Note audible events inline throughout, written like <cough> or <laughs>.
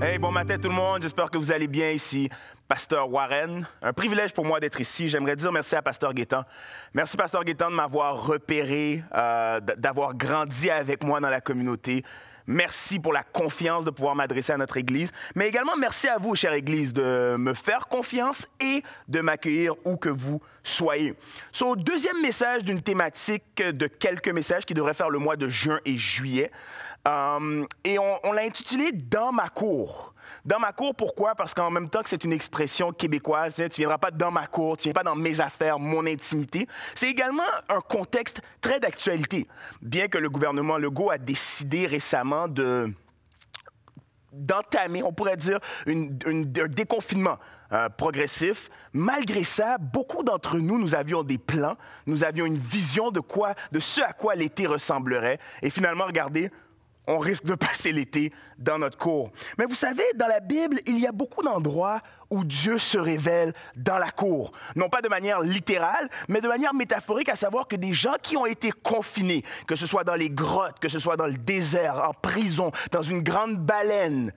Hey, bon matin tout le monde, j'espère que vous allez bien ici. Pasteur Warren, un privilège pour moi d'être ici. J'aimerais dire merci à Pasteur Guétan. Merci Pasteur Guétan de m'avoir repéré, euh, d'avoir grandi avec moi dans la communauté. Merci pour la confiance de pouvoir m'adresser à notre Église, mais également merci à vous, chère Église, de me faire confiance et de m'accueillir où que vous soyez. So, deuxième message d'une thématique euh, de quelques messages qui devrait faire le mois de juin et juillet. Euh, et on, l'a intitulé Dans ma cour. Dans ma cour, pourquoi? Parce qu'en même temps que c'est une expression québécoise, hein, tu ne viendras pas dans ma cour, tu ne viens pas dans mes affaires, mon intimité. C'est également un contexte très d'actualité, bien que le gouvernement Legault a décidé récemment de d'entamer, on pourrait dire, un déconfinement euh, progressif. Malgré ça, beaucoup d'entre nous, nous avions des plans, nous avions une vision de quoi, de ce à quoi l'été ressemblerait. Et finalement, regardez, on risque de <laughs> passer l'été dans notre cour. Mais vous savez, dans la Bible, il y a beaucoup d'endroits où Dieu se révèle dans la cour. Non pas de manière littérale, mais de manière métaphorique, à savoir que des gens qui ont été confinés, que ce soit dans les grottes, que ce soit dans le désert, en prison, dans une grande baleine,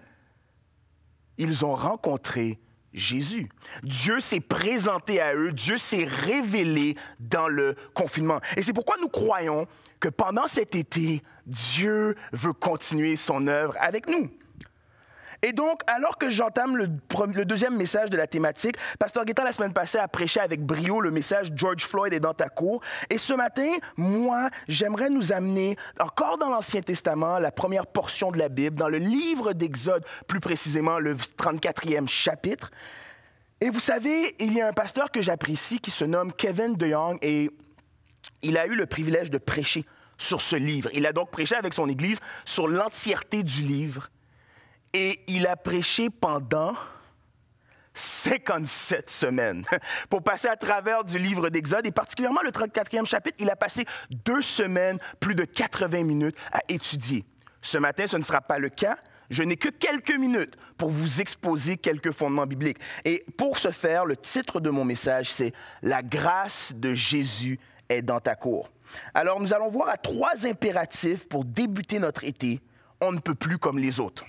ils ont rencontré Jésus. Dieu s'est présenté à eux, Dieu s'est révélé dans le confinement. Et c'est pourquoi nous croyons que pendant cet été, Dieu veut continuer son œuvre avec nous. Et donc, alors que j'entame le, deuxième message de la thématique, Pasteur Guetta, la semaine passée, a prêché avec brio le message George Floyd est dans ta cour. Et ce matin, moi, j'aimerais nous amener encore dans l'Ancien Testament, la première portion de la Bible, dans le livre d'Exode, plus précisément le 34e chapitre. Et vous savez, il y a un pasteur que j'apprécie qui se nomme Kevin DeYoung et il a eu le privilège de prêcher sur ce livre. Il a donc prêché avec son Église sur l'entièreté du livre. Et il a prêché pendant 57 semaines <laughs> pour passer à travers du livre d'Exode et particulièrement le 34e chapitre. Il a passé deux semaines, plus de 80 minutes à étudier. Ce matin, ce ne sera pas le cas. Je n'ai que quelques minutes pour vous exposer quelques fondements bibliques. Et pour ce faire, le titre de mon message, c'est La grâce de Jésus dans ta cour. Alors nous allons voir à trois impératifs pour débuter notre été. On ne peut plus comme les autres.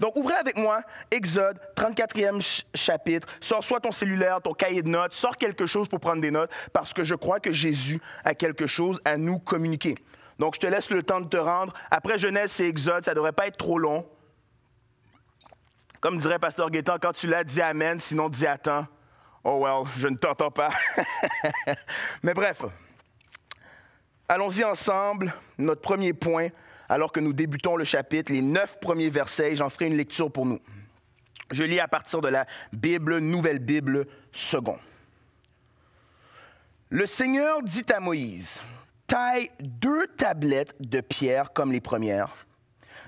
Donc ouvrez avec moi Exode 34e chapitre. Sors soit ton cellulaire, ton cahier de notes, sors quelque chose pour prendre des notes parce que je crois que Jésus a quelque chose à nous communiquer. Donc je te laisse le temps de te rendre. Après Genèse et Exode, ça ne devrait pas être trop long. Comme dirait Pasteur Guétan, quand tu l'as, dis Amen, sinon dis attends. Oh well, je ne t'entends pas. <laughs> Mais bref, allons-y ensemble. Notre premier point, alors que nous débutons le chapitre, les neuf premiers versets, j'en ferai une lecture pour nous. Je lis à partir de la Bible, Nouvelle Bible, second. Le Seigneur dit à Moïse, taille deux tablettes de pierre comme les premières.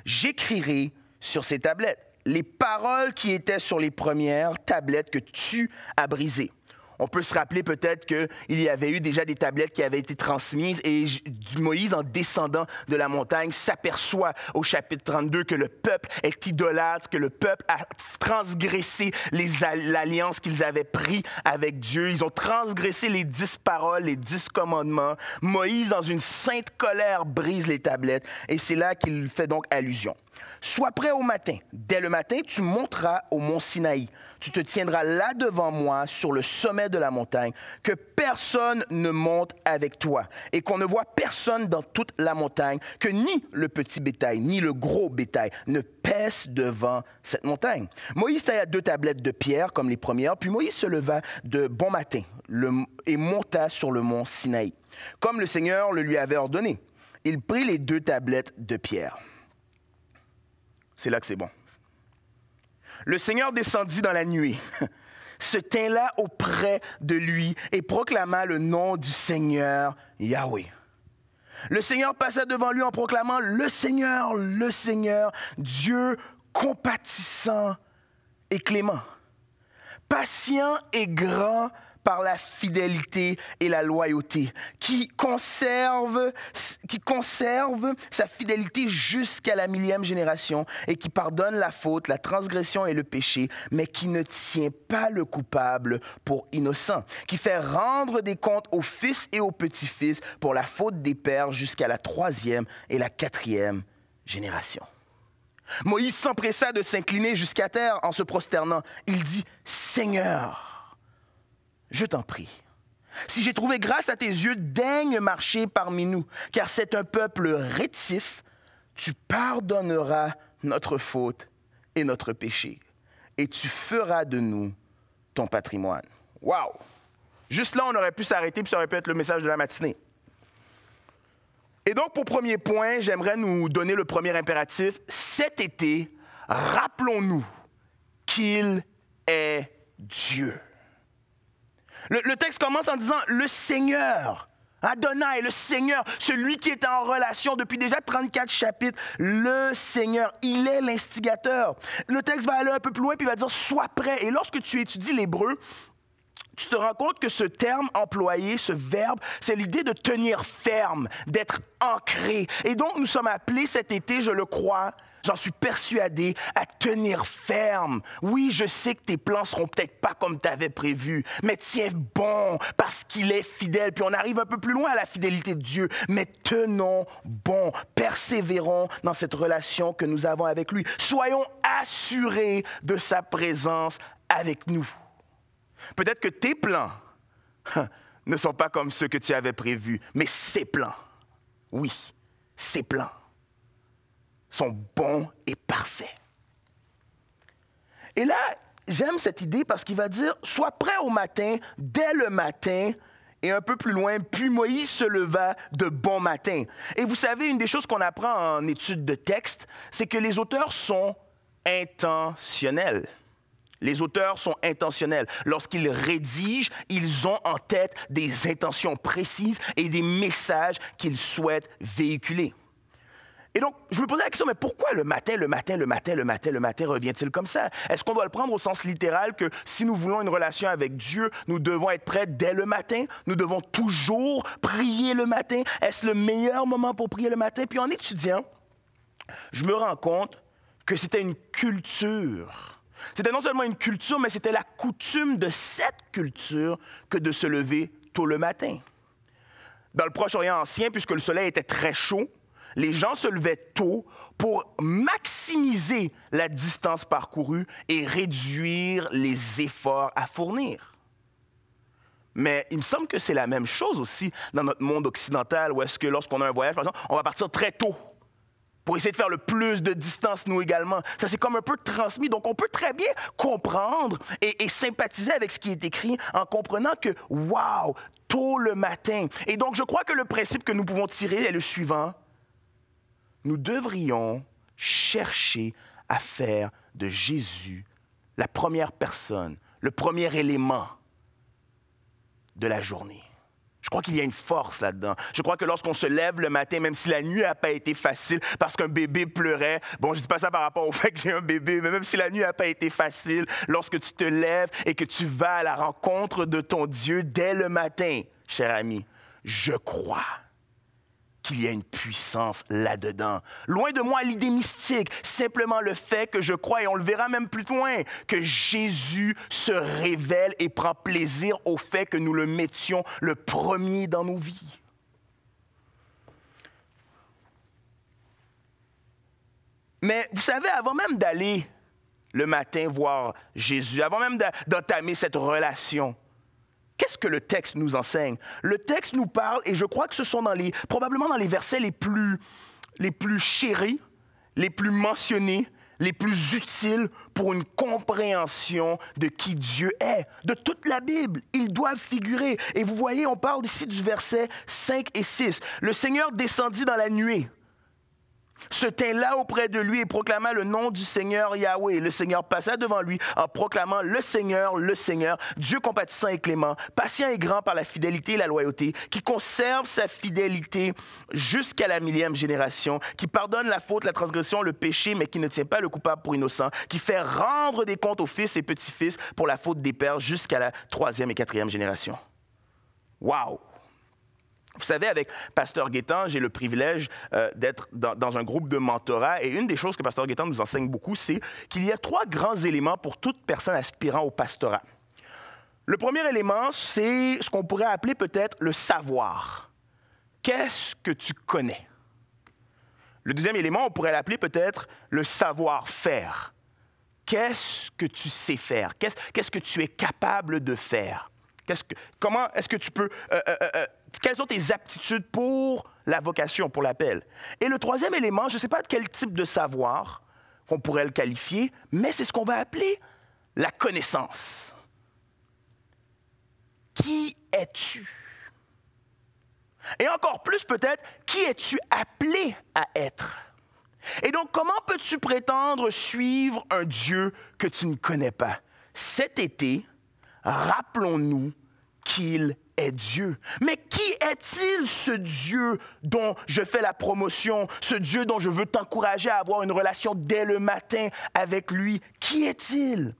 J'écrirai sur ces tablettes les paroles qui étaient sur les premières tablettes que tu as brisées. On peut se rappeler peut-être qu'il y avait eu déjà des tablettes qui avaient été transmises et Moïse, en descendant de la montagne, s'aperçoit au chapitre 32 que le peuple est idolâtre, que le peuple a transgressé l'alliance qu'ils avaient prise avec Dieu. Ils ont transgressé les dix paroles, les dix commandements. Moïse, dans une sainte colère, brise les tablettes et c'est là qu'il fait donc allusion. Sois prêt au matin. Dès le matin, tu monteras au mont Sinaï. Tu te tiendras là devant moi sur le sommet de la montagne, que personne ne monte avec toi et qu'on ne voit personne dans toute la montagne, que ni le petit bétail ni le gros bétail ne pèse devant cette montagne. Moïse tailla deux tablettes de pierre comme les premières, puis Moïse se leva de bon matin et monta sur le mont Sinaï, comme le Seigneur le lui avait ordonné. Il prit les deux tablettes de pierre. C'est là que c'est bon. Le Seigneur descendit dans la nuit, <laughs> se tint là auprès de lui et proclama le nom du Seigneur Yahweh. Le Seigneur passa devant lui en proclamant Le Seigneur, le Seigneur, Dieu compatissant et clément, patient et grand par la fidélité et la loyauté, qui conserve, qui conserve sa fidélité jusqu'à la millième génération et qui pardonne la faute, la transgression et le péché, mais qui ne tient pas le coupable pour innocent, qui fait rendre des comptes aux fils et aux petits-fils pour la faute des pères jusqu'à la troisième et la quatrième génération. Moïse s'empressa de s'incliner jusqu'à terre en se prosternant. Il dit, Seigneur, je t'en prie. Si j'ai trouvé grâce à tes yeux, daigne marcher parmi nous, car c'est un peuple rétif. Tu pardonneras notre faute et notre péché, et tu feras de nous ton patrimoine. Wow! Juste là, on aurait pu s'arrêter, puis ça aurait pu être le message de la matinée. Et donc, pour premier point, j'aimerais nous donner le premier impératif. Cet été, rappelons-nous qu'il est Dieu. Le, texte commence en disant le Seigneur. Adonai, le Seigneur, celui qui est en relation depuis déjà 34 chapitres, le Seigneur, il est l'instigateur. Le texte va aller un peu plus loin puis va dire sois prêt. Et lorsque tu étudies l'hébreu, tu te rends compte que ce terme employé, ce verbe, c'est l'idée de tenir ferme, d'être ancré. Et donc nous sommes appelés cet été, je le crois, j'en suis persuadé, à tenir ferme. Oui, je sais que tes plans seront peut-être pas comme tu avais prévu, mais tiens bon parce qu'il est fidèle. Puis on arrive un peu plus loin à la fidélité de Dieu, mais tenons bon, persévérons dans cette relation que nous avons avec lui. Soyons assurés de sa présence avec nous. Peut-être que tes plans hein, ne sont pas comme ceux que tu avais prévus, mais ses plans, oui, ses plans sont bons et parfaits. Et là, j'aime cette idée parce qu'il va dire, sois prêt au matin, dès le matin, et un peu plus loin, puis Moïse se leva de bon matin. Et vous savez, une des choses qu'on apprend en étude de texte, c'est que les auteurs sont intentionnels. Les auteurs sont intentionnels. Lorsqu'ils rédigent, ils ont en tête des intentions précises et des messages qu'ils souhaitent véhiculer. Et donc, je me posais la question, mais pourquoi le matin, le matin, le matin, le matin, le matin revient-il comme ça? Est-ce qu'on doit le prendre au sens littéral que si nous voulons une relation avec Dieu, nous devons être prêts dès le matin? Nous devons toujours prier le matin? Est-ce le meilleur moment pour prier le matin? Puis en étudiant, je me rends compte que c'était une culture. C'était non seulement une culture, mais c'était la coutume de cette culture que de se lever tôt le matin. Dans le Proche-Orient ancien, puisque le soleil était très chaud, les gens se levaient tôt pour maximiser la distance parcourue et réduire les efforts à fournir. Mais il me semble que c'est la même chose aussi dans notre monde occidental, où est-ce que lorsqu'on a un voyage, par exemple, on va partir très tôt pour essayer de faire le plus de distance, nous également. Ça c'est comme un peu transmis, donc on peut très bien comprendre et, sympathiser avec ce qui est écrit en comprenant que, wow, tôt le matin. Et donc je crois que le principe que nous pouvons tirer est le suivant nous devrions chercher à faire de Jésus la première personne, le premier élément de la journée. Je crois qu'il y a une force là-dedans. Je crois que lorsqu'on se lève le matin, même si la nuit n'a pas été facile parce qu'un bébé pleurait, bon, je ne dis pas ça par rapport au fait que j'ai un bébé, mais même si la nuit n'a pas été facile, lorsque tu te lèves et que tu vas à la rencontre de ton Dieu dès le matin, cher ami, je crois qu'il y a une puissance là-dedans. Loin de moi l'idée mystique, simplement le fait que je crois, et on le verra même plus loin, que Jésus se révèle et prend plaisir au fait que nous le mettions le premier dans nos vies. Mais vous savez, avant même d'aller le matin voir Jésus, avant même d'entamer cette relation, Qu'est-ce que le texte nous enseigne Le texte nous parle, et je crois que ce sont les, probablement dans les versets les plus, les plus chéris, les plus mentionnés, les plus utiles pour une compréhension de qui Dieu est. De toute la Bible, ils doivent figurer. Et vous voyez, on parle ici du verset 5 et 6. Le Seigneur descendit dans la nuée se tint là auprès de lui et proclama le nom du Seigneur Yahweh. Le Seigneur passa devant lui en proclamant le Seigneur, le Seigneur, Dieu compatissant et clément, patient et grand par la fidélité et la loyauté, qui conserve sa fidélité jusqu'à la millième génération, qui pardonne la faute, la transgression, le péché, mais qui ne tient pas le coupable pour innocent, qui fait rendre des comptes aux fils et petits-fils pour la faute des pères jusqu'à la troisième et quatrième génération. Wow! Vous savez, avec Pasteur Guétan, j'ai le privilège euh, d'être dans, un groupe de mentorat. Et une des choses que Pasteur Guétan nous enseigne beaucoup, c'est qu'il y a trois grands éléments pour toute personne aspirant au pastorat. Le premier élément, c'est ce qu'on pourrait appeler peut-être le savoir. Qu'est-ce que tu connais? Le deuxième élément, on pourrait l'appeler peut-être le savoir-faire. Qu'est-ce que tu sais faire? Qu'est-ce que tu es capable de faire? comment est-ce que tu peux... Euh, euh, euh, quelles sont tes aptitudes pour la vocation, pour l'appel? Et le troisième élément, je ne sais pas de quel type de savoir qu'on pourrait le qualifier, mais c'est ce qu'on va appeler la connaissance. Qui es-tu? Et encore plus peut-être, qui es-tu appelé à être? Et donc, comment peux-tu prétendre suivre un Dieu que tu ne connais pas? Cet été, rappelons-nous qu'il est Dieu. Mais qui est-il ce Dieu dont je fais la promotion, ce Dieu dont je veux t'encourager à avoir une relation dès le matin avec lui? Qui est-il?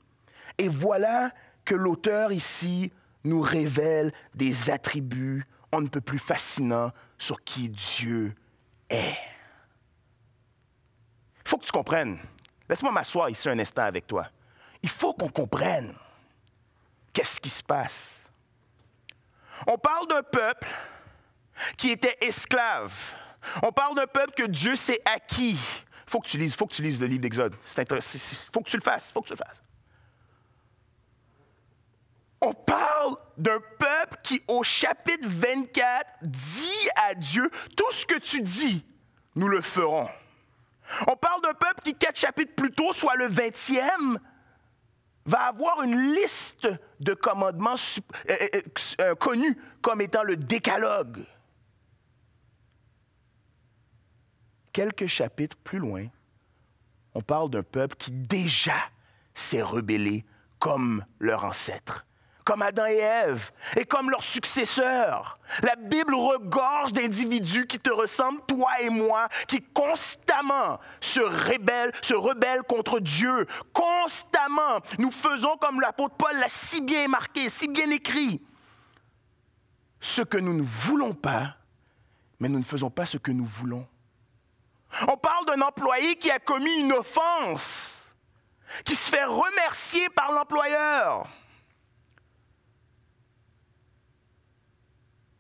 Et voilà que l'auteur ici nous révèle des attributs on ne peut plus fascinants sur qui Dieu est. Il faut que tu comprennes. Laisse-moi m'asseoir ici un instant avec toi. Il faut qu'on comprenne qu'est-ce qui se passe? On parle d'un peuple qui était esclave. On parle d'un peuple que Dieu s'est acquis. Il faut que tu lises, faut que tu lises le livre d'Exode. Il faut que tu le fasses, faut que tu le fasses. On parle d'un peuple qui, au chapitre 24, dit à Dieu, tout ce que tu dis, nous le ferons. On parle d'un peuple qui, quatre chapitres plus tôt, soit le 20e, va avoir une liste de commandements euh, euh, euh, connus comme étant le décalogue. Quelques chapitres plus loin, on parle d'un peuple qui déjà s'est rebellé comme leur ancêtre comme Adam et Ève, et comme leurs successeurs. La Bible regorge d'individus qui te ressemblent, toi et moi, qui constamment se rebellent, se rebellent contre Dieu. Constamment, nous faisons comme l'apôtre Paul l'a si bien marqué, si bien écrit. Ce que nous ne voulons pas, mais nous ne faisons pas ce que nous voulons. On parle d'un employé qui a commis une offense, qui se fait remercier par l'employeur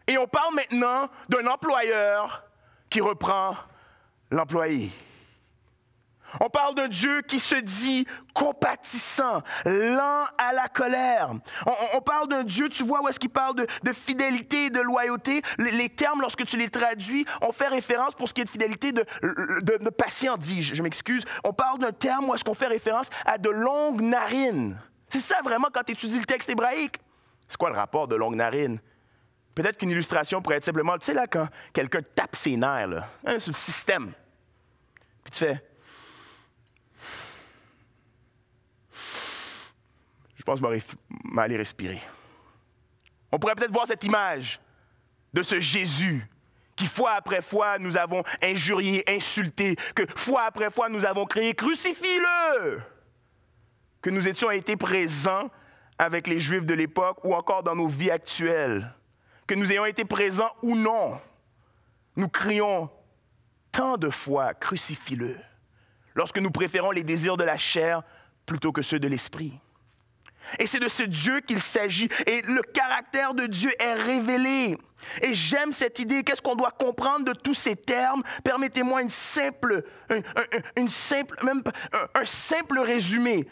Et on parle maintenant d'un employeur qui reprend l'employé. On parle d'un Dieu qui se dit compatissant, lent à la colère. On, parle d'un Dieu, tu vois, où est-ce qu'il parle de, fidélité et de loyauté. Les, termes, lorsque tu les traduis, on fait référence pour ce qui est de fidélité de, patient, dis-je, je, m'excuse. On parle d'un terme où est-ce qu'on fait référence à de longues narines. C'est ça vraiment quand tu étudies le texte hébraïque. C'est quoi le rapport de longues narines Peut-être qu'une illustration pourrait être simplement, tu sais, là, quand quelqu'un tape ses nerfs, là, hein, le système, puis tu fais. Je pense que je respirer. On pourrait peut-être voir cette image de ce Jésus qui, fois après fois, nous avons injurié, insulté, que fois après fois, nous avons créé, crucifie-le! Que nous étions été présents avec les Juifs de l'époque ou encore dans nos vies actuelles que nous ayons été présents ou non, nous crions tant de fois crucifie-le lorsque nous préférons les désirs de la chair plutôt que ceux de l'esprit. Et c'est de ce Dieu qu'il s'agit. Et le caractère de Dieu est révélé. Et j'aime cette idée. Qu'est-ce qu'on doit comprendre de tous ces termes Permettez-moi une simple, une, simple, un simple résumé.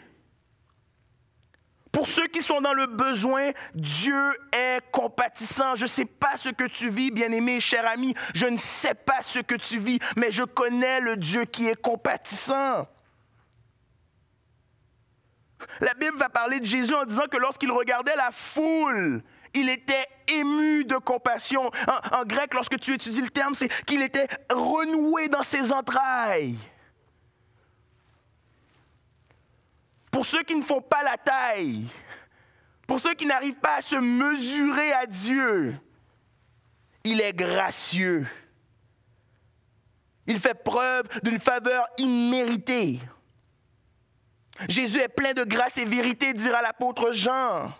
Pour ceux qui sont dans le besoin, Dieu est compatissant. Je ne sais pas ce que tu vis, bien-aimé, cher ami. Je ne sais pas ce que tu vis, mais je connais le Dieu qui est compatissant. La Bible va parler de Jésus en disant que lorsqu'il regardait la foule, il était ému de compassion. En, grec, lorsque tu étudies le terme, c'est qu'il était renoué dans ses entrailles. pour ceux qui ne font pas la taille, pour ceux qui n'arrivent pas à se mesurer à Dieu. Il est gracieux. Il fait preuve d'une faveur imméritée. Jésus est plein de grâce et vérité, dira l'apôtre Jean.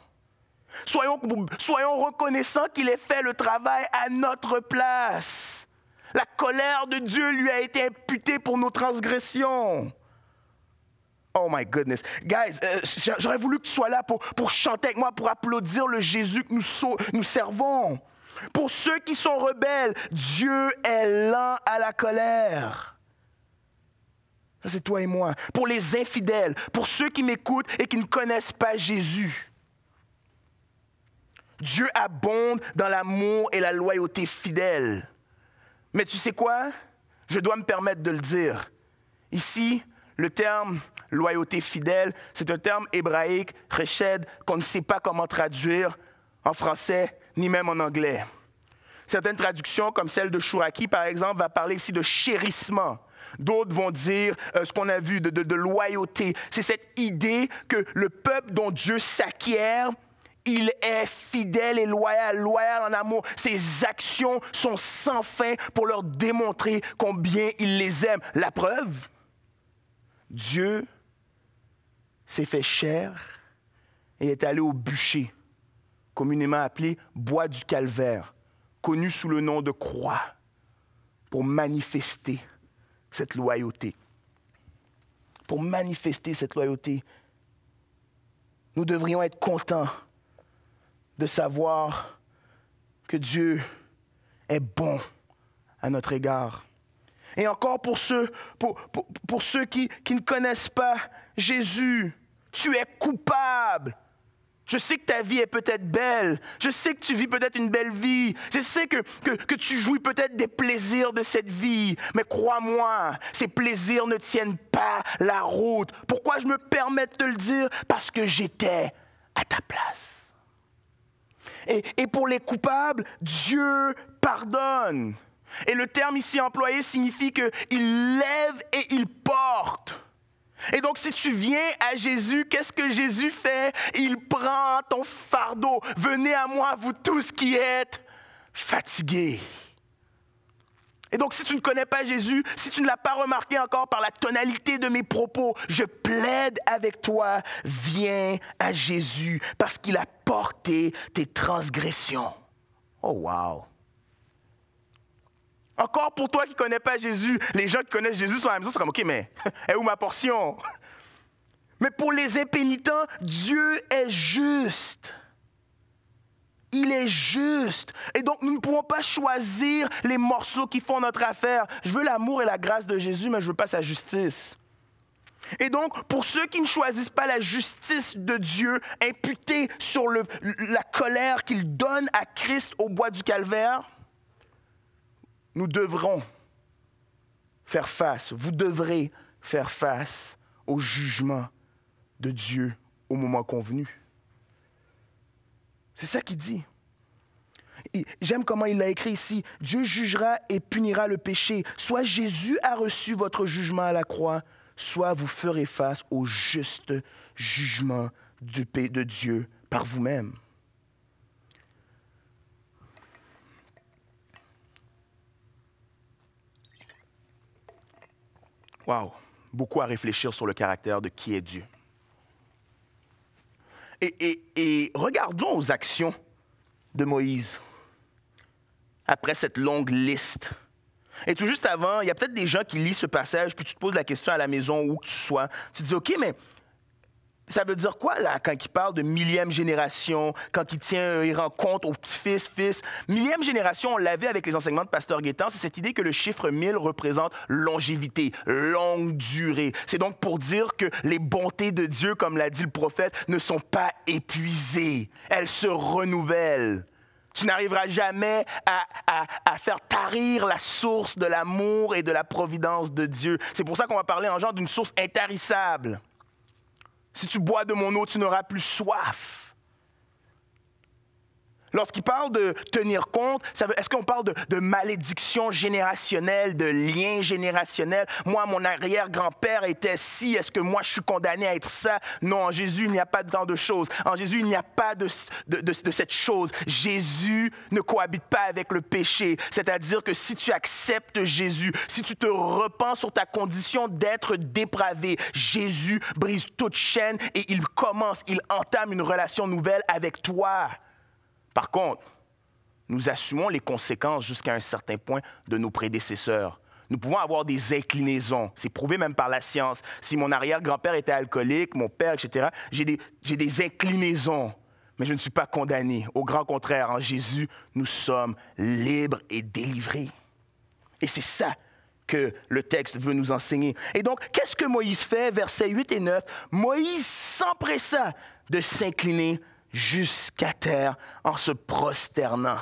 Soyons, soyons reconnaissants qu'il ait fait le travail à notre place. La colère de Dieu lui a été imputée pour nos transgressions. Oh my goodness. Guys, euh, j'aurais voulu que tu sois là pour, pour chanter avec moi, pour applaudir le Jésus que nous, nous servons. Pour ceux qui sont rebelles, Dieu est lent à la colère. c'est toi et moi. Pour les infidèles, pour ceux qui m'écoutent et qui ne connaissent pas Jésus. Dieu abonde dans l'amour et la loyauté fidèle. Mais tu sais quoi? Je dois me permettre de le dire. Ici, le terme loyauté fidèle. C'est un terme hébraïque, reched, qu'on ne sait pas comment traduire en français ni même en anglais. Certaines traductions, comme celle de Chouraki, par exemple, va parler ici de chérissement. D'autres vont dire euh, ce qu'on a vu de, de, de loyauté. C'est cette idée que le peuple dont Dieu s'acquiert, il est fidèle et loyal, loyal en amour. Ses actions sont sans fin pour leur démontrer combien il les aime. La preuve, Dieu s'est fait chair et est allé au bûcher, communément appelé bois du calvaire, connu sous le nom de croix, pour manifester cette loyauté. Pour manifester cette loyauté, nous devrions être contents de savoir que Dieu est bon à notre égard. Et encore pour ceux, ceux qui, qui ne connaissent pas Jésus, tu es coupable. Je sais que ta vie est peut-être belle. Je sais que tu vis peut-être une belle vie. Je sais que, tu jouis peut-être des plaisirs de cette vie. Mais crois-moi, ces plaisirs ne tiennent pas la route. Pourquoi je me permets de te le dire Parce que j'étais à ta place. Et, et pour les coupables, Dieu pardonne. Et le terme ici employé signifie qu'il lève et il porte. Et donc si tu viens à Jésus, qu'est-ce que Jésus fait Il prend ton fardeau. Venez à moi, vous tous qui êtes fatigués. Et donc si tu ne connais pas Jésus, si tu ne l'as pas remarqué encore par la tonalité de mes propos, je plaide avec toi, viens à Jésus parce qu'il a porté tes transgressions. Oh wow. Encore pour toi qui ne connais pas Jésus, les gens qui connaissent Jésus sont à la maison, sont comme, OK, mais <laughs> où ma portion? Mais pour les impénitents, Dieu est juste. Il est juste. Et donc, nous ne pouvons pas choisir les morceaux qui font notre affaire. Je veux l'amour et la grâce de Jésus, mais je ne veux pas sa justice. Et donc, pour ceux qui ne choisissent pas la justice de Dieu imputée sur la colère qu'il donne à Christ au bois du calvaire, nous devrons faire face, vous devrez faire face au jugement de Dieu au moment convenu. C'est ça qu'il dit. J'aime comment il l'a écrit ici. Dieu jugera et punira le péché. Soit Jésus a reçu votre jugement à la croix, soit vous ferez face au juste jugement de Dieu par vous-même. Wow! beaucoup à réfléchir sur le caractère de qui est Dieu. Et, et regardons aux actions de Moïse après cette longue liste. Et tout juste avant, il y a peut-être des gens qui lisent ce passage, puis tu te poses la question à la maison où que tu sois. Tu te dis, OK, mais ça veut dire quoi, là, quand il parle de millième génération, quand il tient, euh, il rend compte aux petits-fils, fils? Millième génération, on l'avait avec les enseignements de Pasteur Guétan, c'est cette idée que le chiffre 1000 représente longévité, longue durée. C'est donc pour dire que les bontés de Dieu, comme l'a dit le prophète, ne sont pas épuisées. Elles se renouvellent. Tu n'arriveras jamais à, à, à, faire tarir la source de l'amour et de la providence de Dieu. C'est pour ça qu'on va parler en genre d'une source intarissable. Si tu bois de mon eau, tu n'auras plus soif. Lorsqu'il parle de tenir compte, est-ce qu'on parle de, malédiction générationnelle, de lien générationnel? Moi, mon arrière-grand-père était si, est-ce que moi, je suis condamné à être ça? Non, en Jésus, il n'y a pas de tant de choses. En Jésus, il n'y a pas de, de cette chose. Jésus ne cohabite pas avec le péché. C'est-à-dire que si tu acceptes Jésus, si tu te repens sur ta condition d'être dépravé, Jésus brise toute chaîne et il commence, il entame une relation nouvelle avec toi. Par contre, nous assumons les conséquences jusqu'à un certain point de nos prédécesseurs. Nous pouvons avoir des inclinaisons. C'est prouvé même par la science. Si mon arrière-grand-père était alcoolique, mon père, etc., j'ai des, inclinaisons. Mais je ne suis pas condamné. Au grand contraire, en Jésus, nous sommes libres et délivrés. Et c'est ça que le texte veut nous enseigner. Et donc, qu'est-ce que Moïse fait, versets 8 et 9? Moïse s'empressa de s'incliner jusqu'à terre en se prosternant.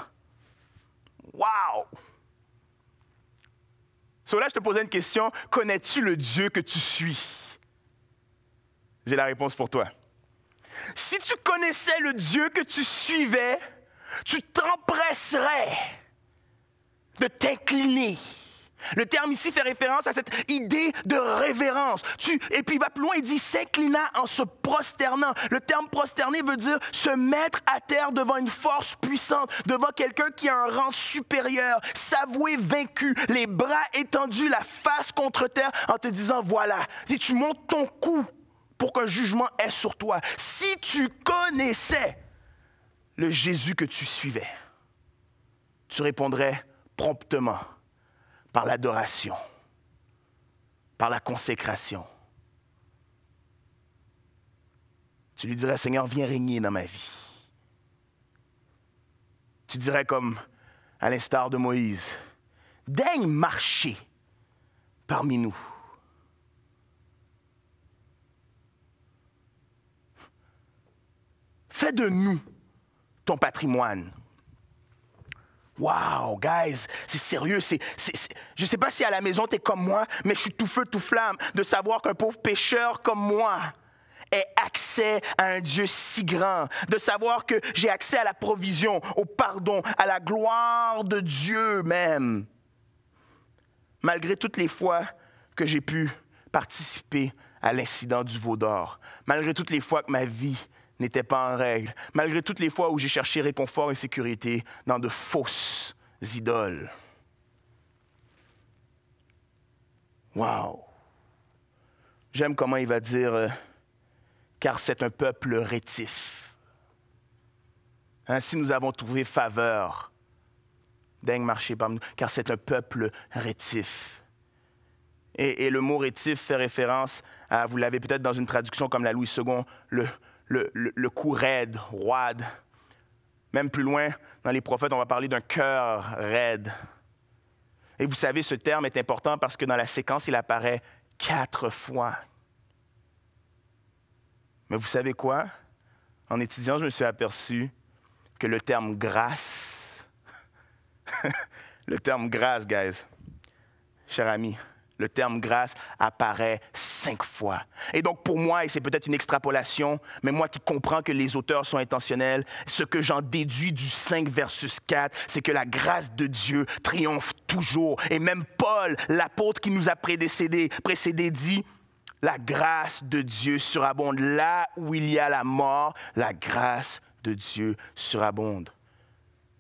Wow! So je te posais une question. Connais-tu le Dieu que tu suis? J'ai la réponse pour toi. Si tu connaissais le Dieu que tu suivais, tu t'empresserais de t'incliner le terme ici fait référence à cette idée de révérence. et puis il va plus loin, il dit s'inclina en se prosternant. Le terme prosterner veut dire se mettre à terre devant une force puissante, devant quelqu'un qui a un rang supérieur, s'avouer vaincu, les bras étendus, la face contre terre en te disant voilà, si tu montes ton cou pour qu'un jugement ait sur toi, si tu connaissais le Jésus que tu suivais, tu répondrais promptement par l'adoration, par la consécration. Tu lui dirais, Seigneur, viens régner dans ma vie. Tu dirais comme à l'instar de Moïse, daigne marcher parmi nous. Fais de nous ton patrimoine. Wow, guys, c'est sérieux. C'est, Je ne sais pas si à la maison, tu es comme moi, mais je suis tout feu, tout flamme de savoir qu'un pauvre pécheur comme moi ait accès à un Dieu si grand, de savoir que j'ai accès à la provision, au pardon, à la gloire de Dieu même, malgré toutes les fois que j'ai pu participer à l'incident du veau d'or, malgré toutes les fois que ma vie n'était pas en règle, malgré toutes les fois où j'ai cherché réconfort et sécurité dans de fausses idoles. Wow! J'aime comment il va dire, euh, car c'est un peuple rétif. Ainsi hein, nous avons trouvé faveur dingue marché parmi nous, car c'est un peuple rétif. Et, et, le mot rétif fait référence à, vous l'avez peut-être dans une traduction comme la Louis II, le, le, le, cou raide, roide. Même plus loin, dans les prophètes, on va parler d'un cœur raide. Et vous savez, ce terme est important parce que dans la séquence, il apparaît quatre fois. Mais vous savez quoi? En étudiant, je me suis aperçu que le terme grâce, <laughs> le terme grâce, guys, cher ami, le terme grâce apparaît cinq fois. Et donc pour moi, et c'est peut-être une extrapolation, mais moi qui comprends que les auteurs sont intentionnels, ce que j'en déduis du 5 versus 4, c'est que la grâce de Dieu triomphe toujours. Et même Paul, l'apôtre qui nous a précédés, précédé, dit, la grâce de Dieu surabonde. Là où il y a la mort, la grâce de Dieu surabonde.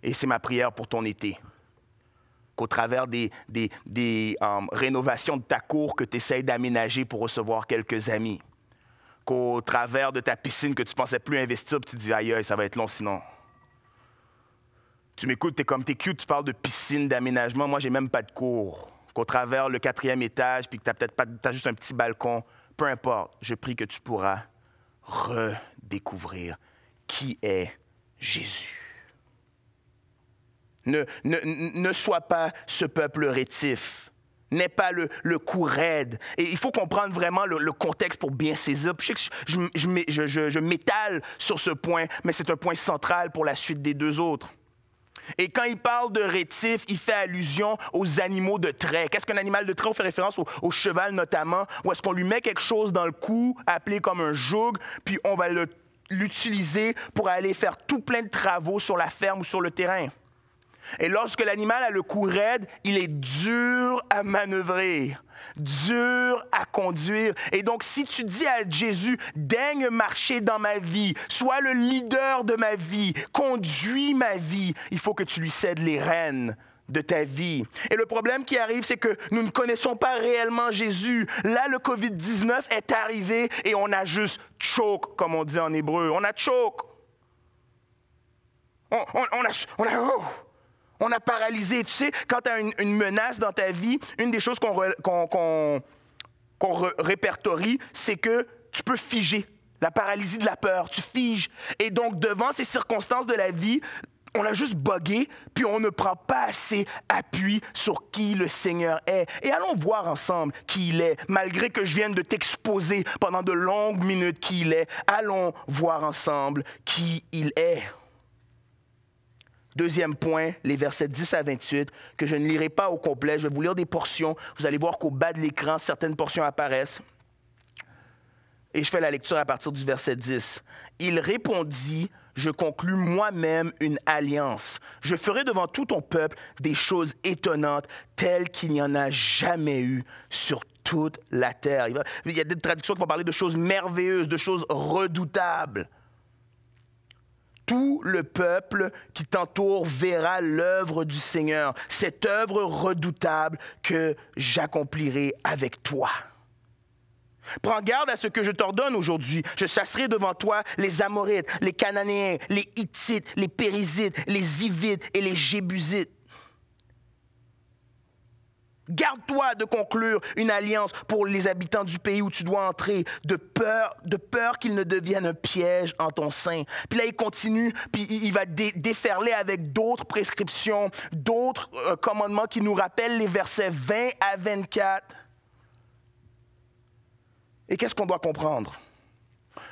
Et c'est ma prière pour ton été qu'au travers des, euh, rénovations de ta cour que tu essayes d'aménager pour recevoir quelques amis, qu'au travers de ta piscine que tu pensais plus investir, tu te dis aïe, ça va être long sinon. Tu m'écoutes, t'es comme, t'es cute, tu parles de piscine, d'aménagement. Moi, j'ai même pas de cour. Qu'au travers le quatrième étage, puis que t'as peut-être pas, as juste un petit balcon. Peu importe, je prie que tu pourras redécouvrir qui est Jésus. Ne, ne, sois pas ce peuple rétif. N'aie pas le, le cou raide. Et il faut comprendre vraiment le, contexte pour bien saisir. Je je, je, m'étale sur ce point, mais c'est un point central pour la suite des deux autres. Et quand il parle de rétif, il fait allusion aux animaux de trait. Qu'est-ce qu'un animal de trait? On fait référence au, au cheval notamment, ou est-ce qu'on lui met quelque chose dans le cou, appelé comme un joug, puis on va l'utiliser pour aller faire tout plein de travaux sur la ferme ou sur le terrain. Et lorsque l'animal a le cou raide, il est dur à manœuvrer, dur à conduire. Et donc, si tu dis à Jésus, daigne marcher dans ma vie, sois le leader de ma vie, conduis ma vie, il faut que tu lui cèdes les rênes de ta vie. Et le problème qui arrive, c'est que nous ne connaissons pas réellement Jésus. Là, le COVID-19 est arrivé et on a juste choke, comme on dit en hébreu. On a choke. On, a... On a oh! On a paralysé. Tu sais, quand tu as une, menace dans ta vie, une des choses qu'on répertorie, c'est que tu peux figer. La paralysie de la peur, tu figes. Et donc, devant ces circonstances de la vie, on a juste bogué, puis on ne prend pas assez appui sur qui le Seigneur est. Et allons voir ensemble qui il est, malgré que je vienne de t'exposer pendant de longues minutes qui il est. Allons voir ensemble qui il est. Deuxième point, les versets 10 à 28, que je ne lirai pas au complet. Je vais vous lire des portions. Vous allez voir qu'au bas de l'écran, certaines portions apparaissent. Et je fais la lecture à partir du verset 10. Il répondit, je conclus moi-même une alliance. Je ferai devant tout ton peuple des choses étonnantes telles qu'il n'y en a jamais eu sur toute la terre. Il y a des traductions qui vont parler de choses merveilleuses, de choses redoutables tout le peuple qui t'entoure verra l'œuvre du Seigneur, cette œuvre redoutable que j'accomplirai avec toi. Prends garde à ce que je t'ordonne aujourd'hui. Je chasserai devant toi les Amorites, les Cananéens, les Hittites, les Périsites, les Ivites et les Jébusites. Garde-toi de conclure une alliance pour les habitants du pays où tu dois entrer, de peur, de peur qu'ils ne deviennent un piège en ton sein. Puis là, il continue, puis il va déferler avec d'autres prescriptions, d'autres euh, commandements qui nous rappellent les versets 20 à 24. Et qu'est-ce qu'on doit comprendre?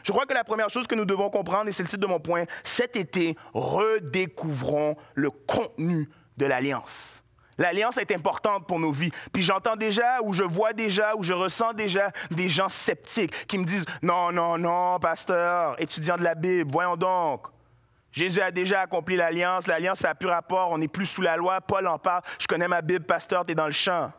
Je crois que la première chose que nous devons comprendre, et c'est le titre de mon point, cet été, redécouvrons le contenu de l'alliance. L'alliance est importante pour nos vies. Puis j'entends déjà, ou je vois déjà, ou je ressens déjà des gens sceptiques qui me disent Non, non, non, pasteur, étudiant de la Bible, voyons donc. Jésus a déjà accompli l'alliance, l'alliance a plus rapport, on n'est plus sous la loi, Paul en parle, je connais ma Bible, pasteur, tu es dans le champ.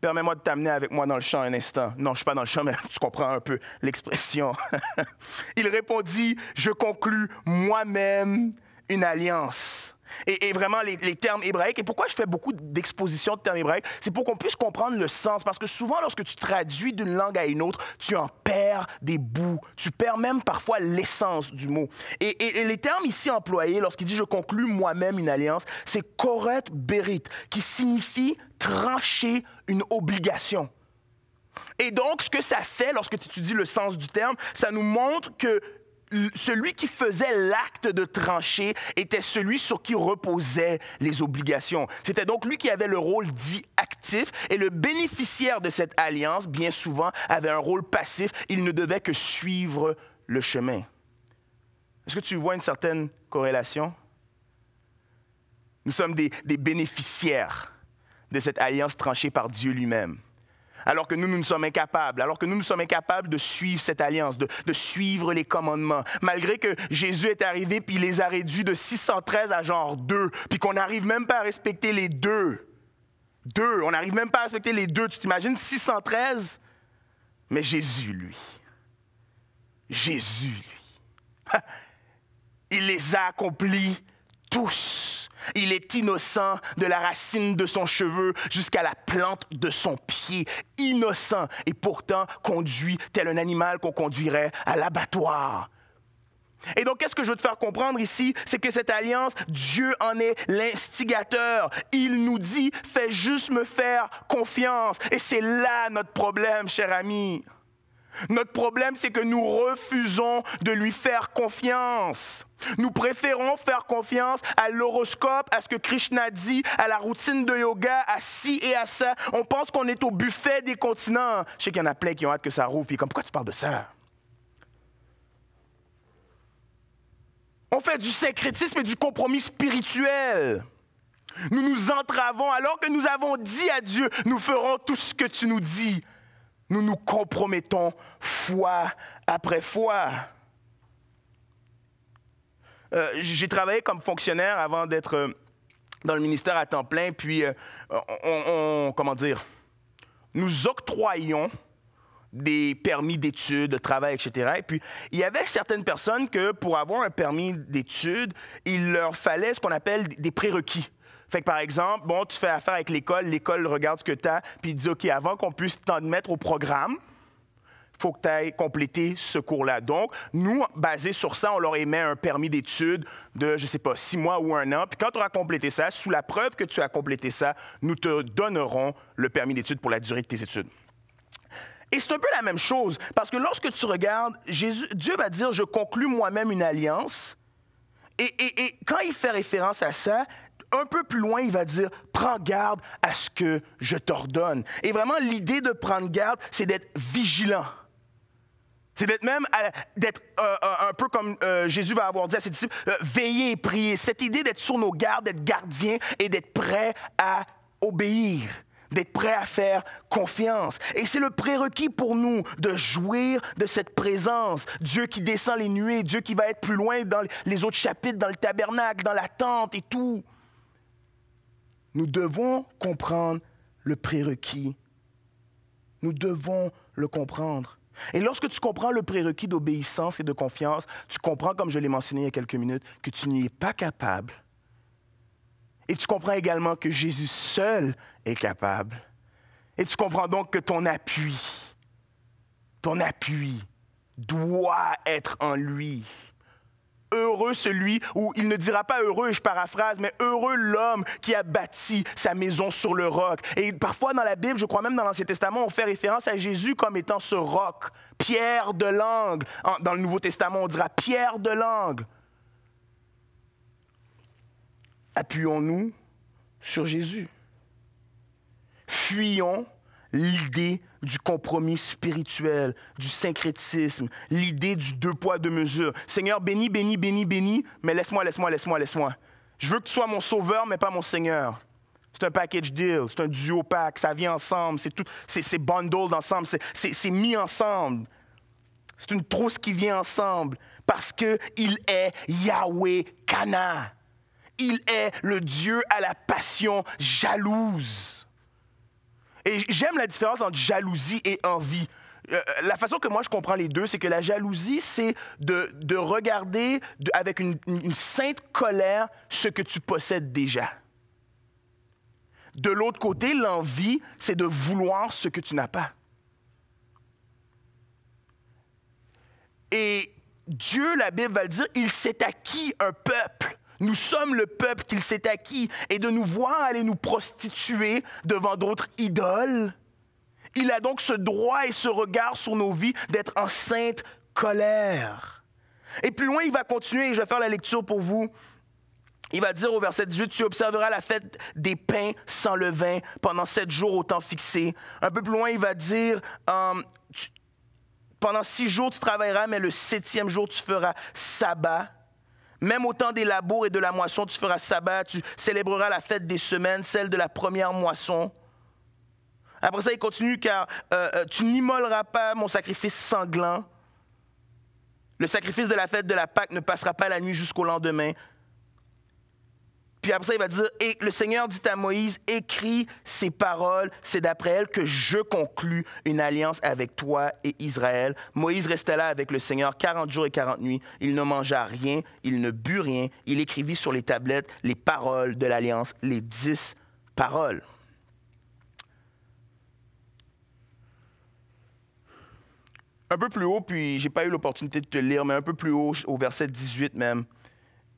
Permets-moi de t'amener avec moi dans le champ un instant. Non, je suis pas dans le champ, mais <laughs> tu comprends un peu l'expression. <laughs> Il répondit, je conclus moi-même une alliance et, vraiment les, termes hébraïques. Et pourquoi je fais beaucoup d'expositions de termes hébraïques? C'est pour qu'on puisse comprendre le sens. Parce que souvent, lorsque tu traduis d'une langue à une autre, tu en perds des bouts. Tu perds même parfois l'essence du mot. Et, les termes ici employés, lorsqu'il dit je conclue moi-même une alliance, c'est koret berit, qui signifie trancher une obligation. Et donc, ce que ça fait lorsque tu étudies le sens du terme, ça nous montre que euh, celui qui faisait l'acte de trancher était celui sur qui reposaient les obligations. C'était donc lui qui avait le rôle dit actif et le bénéficiaire de cette alliance, bien souvent, avait un rôle passif. Il ne devait que suivre le chemin. Est-ce que tu vois une certaine corrélation? Nous sommes des, bénéficiaires de cette alliance tranchée par Dieu lui-même alors que nous, nous sommes incapables, alors que nous, nous sommes incapables de suivre cette alliance, de, suivre les commandements, malgré que Jésus est arrivé puis il les a réduits de 613 à genre 2, puis qu'on n'arrive même pas à respecter les deux. Deux, on n'arrive même pas à respecter les deux, tu t'imagines, 613? Mais Jésus, lui, Jésus, lui, il les a accomplis tous. Il est innocent de la racine de son cheveu jusqu'à la plante de son pied. Innocent et pourtant conduit tel un animal qu'on conduirait à l'abattoir. Et donc, qu'est-ce que je veux te faire comprendre ici? C'est que cette alliance, Dieu en est l'instigateur. Il nous dit, fais juste me faire confiance. Et c'est là notre problème, cher ami. Notre problème, c'est que nous refusons de lui faire confiance. Nous préférons faire confiance à l'horoscope, à ce que Krishna dit, à la routine de yoga, à ci et à ça. On pense qu'on est au buffet des continents. Je sais qu'il y en a plein qui ont hâte que ça rouvre. Puis comme, pourquoi tu parles de ça? On fait du sécrétisme et du compromis spirituel. Nous nous entravons alors que nous avons dit à Dieu, nous ferons tout ce que tu nous dis nous nous compromettons fois après fois. Euh, j'ai travaillé comme fonctionnaire avant d'être euh, dans le ministère à temps plein, puis euh, comment dire, nous octroyions des permis d'études, de travail, etc. Et puis, il y avait certaines personnes que pour avoir un permis d'études, il leur fallait ce qu'on appelle des prérequis. Fait que par exemple, bon, tu fais affaire avec l'école, l'école regarde ce que tu as, puis il dit OK, avant qu'on puisse t'admettre au programme, il faut que tu ailles compléter ce cours-là. Donc, nous, basé sur ça, on leur émet un permis d'études de, je ne sais pas, six mois ou un an. Puis quand tu auras complété ça, sous la preuve que tu as complété ça, nous te donnerons le permis d'études pour la durée de tes études. Et c'est un peu la même chose, parce que lorsque tu regardes, Jésus, Dieu va dire, je conclue moi-même une alliance. et, quand il fait référence à ça, un peu plus loin, il va dire, prends garde à ce que je t'ordonne. Et vraiment, l'idée de prendre garde, c'est d'être vigilant. C'est d'être même euh, d'être euh, euh, un peu comme Jésus va avoir dit à ses disciples, veillez et priez. Cette idée d'être sur nos gardes, d'être gardien et d'être prêt à obéir, d'être prêt à faire confiance. Et c'est le prérequis pour nous de jouir de cette présence. Dieu qui descend les nuées, Dieu qui va être plus loin dans les autres chapitres, dans le tabernacle, dans la tente et tout. Nous devons comprendre le prérequis. Nous devons le comprendre. Et lorsque tu comprends le prérequis d'obéissance et de confiance, tu comprends, comme je l'ai mentionné il y a quelques minutes, que tu n'y es pas capable. Et tu comprends également que Jésus seul est capable. Et tu comprends donc que ton appui, ton appui doit être en lui heureux celui où il ne dira pas heureux, je paraphrase, mais heureux l'homme qui a bâti sa maison sur le roc. Et parfois dans la Bible, je crois même dans l'Ancien Testament, on fait référence à Jésus comme étant ce roc, pierre de langue. Dans le Nouveau Testament, on dira pierre de langue. Appuyons-nous sur Jésus. Fuyons l'idée du compromis spirituel, du syncrétisme, l'idée du deux poids, deux mesures. Seigneur, béni, béni, béni, béni, mais laisse-moi, laisse-moi, laisse-moi, laisse-moi. Je veux que tu sois mon sauveur, mais pas mon Seigneur. C'est un package deal, c'est un duo pack, ça vient ensemble, c'est tout, c'est bundled ensemble, c'est mis ensemble. C'est une trousse qui vient ensemble parce qu'il est Yahweh Kana. Il est le Dieu à la passion jalouse. Et j'aime la différence entre jalousie et envie. Euh, euh, la façon que moi je comprends les deux, c'est que la jalousie, c'est de, regarder avec une, une sainte colère ce que tu possèdes déjà. De l'autre côté, l'envie, c'est de vouloir ce que tu n'as pas. Et Dieu, la Bible va le dire, il s'est acquis un peuple nous sommes le peuple qu'il s'est acquis, et de nous voir aller nous prostituer devant d'autres idoles. Il a donc ce droit et ce regard sur nos vies d'être en sainte colère. Et plus loin, il va continuer, et je vais faire la lecture pour vous. Il va dire au verset 18, tu observeras la fête des pains sans levain pendant sept jours au temps fixé. Un peu plus loin, il va dire, euh, pendant six jours tu travailleras, mais le septième jour tu feras sabbat. Même au temps des labours et de la moisson, tu feras sabbat, tu célébreras la fête des semaines, celle de la première moisson. Après ça, il continue, car euh, euh, tu n'immoleras pas mon sacrifice sanglant. Le sacrifice de la fête de la Pâque ne passera pas la nuit jusqu'au lendemain. Puis après ça, il va dire, et le Seigneur dit à Moïse, écris ces paroles, c'est d'après elles que je conclus une alliance avec toi et Israël. Moïse resta là avec le Seigneur 40 jours et 40 nuits. Il ne mangea rien, il ne but rien. Il écrivit sur les tablettes les paroles de l'alliance, les dix paroles. Un peu plus haut, puis j'ai pas eu l'opportunité de te lire, mais un peu plus haut, au verset 18 même,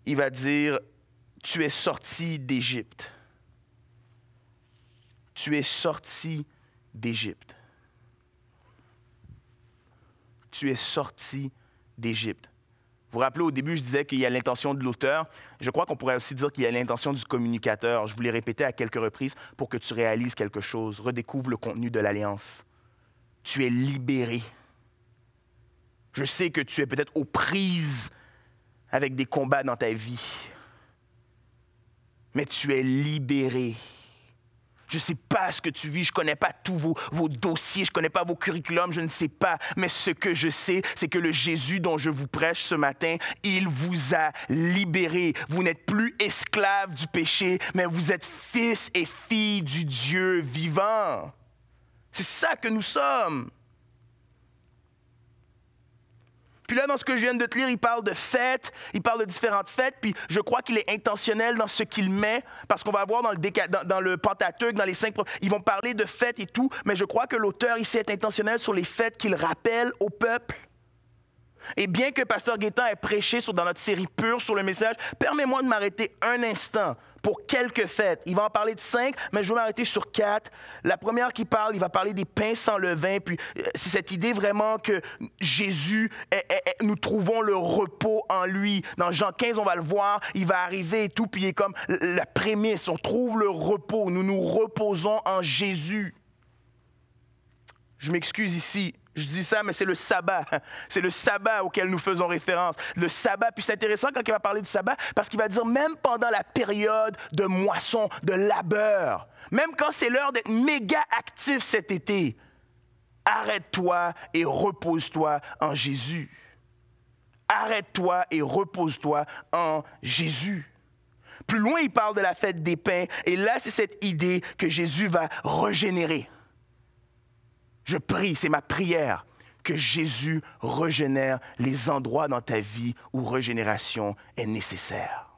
il va dire tu es sorti d'Égypte. Tu es sorti d'Égypte. Tu es sorti d'Égypte. Vous vous rappelez, au début, je disais qu'il y a l'intention de l'auteur. Je crois qu'on pourrait aussi dire qu'il y a l'intention du communicateur. Je vous l'ai répété à quelques reprises pour que tu réalises quelque chose, redécouvre le contenu de l'alliance. Tu es libéré. Je sais que tu es peut-être aux prises avec des combats dans ta vie mais tu es libéré. Je ne sais pas ce que tu vis, je ne connais pas tous vos, dossiers, je ne connais pas vos curriculums, je ne sais pas, mais ce que je sais, c'est que le Jésus dont je vous prêche ce matin, il vous a libéré. Vous n'êtes plus esclave du péché, mais vous êtes fils et fille du Dieu vivant. C'est ça que nous sommes. Puis là, dans ce que je viens de te lire, il parle de fêtes, il parle de différentes fêtes, puis je crois qu'il est intentionnel dans ce qu'il met, parce qu'on va voir dans le, dans, Pentateuque, dans les cinq... Ils vont parler de fêtes et tout, mais je crois que l'auteur ici est intentionnel sur les fêtes qu'il rappelle au peuple. Et bien que Pasteur Guétin ait prêché sur, dans notre série pure sur le message, permets-moi de m'arrêter un instant pour quelques fêtes. Il va en parler de cinq, mais je vais m'arrêter sur quatre. La première qui parle, il va parler des pains sans levain. Puis euh, c'est cette idée vraiment que Jésus, nous trouvons le repos en lui. Dans Jean 15, on va le voir, il va arriver et tout, puis il est comme la prémisse. On trouve le repos. Nous nous reposons en Jésus. Je m'excuse ici. Je dis ça, mais c'est le sabbat. <laughs> C'est le sabbat auquel nous faisons référence. Le sabbat, puis c'est intéressant quand il va parler du sabbat, parce qu'il va dire même pendant la période de moisson, de labeur, même quand c'est l'heure d'être méga actif cet été, arrête-toi et repose-toi en Jésus. Arrête-toi et repose-toi en Jésus. Plus loin, il parle de la fête des pains, et là, c'est cette idée que Jésus va régénérer. Je prie, c'est ma prière, que Jésus régénère les endroits dans ta vie où régénération est nécessaire.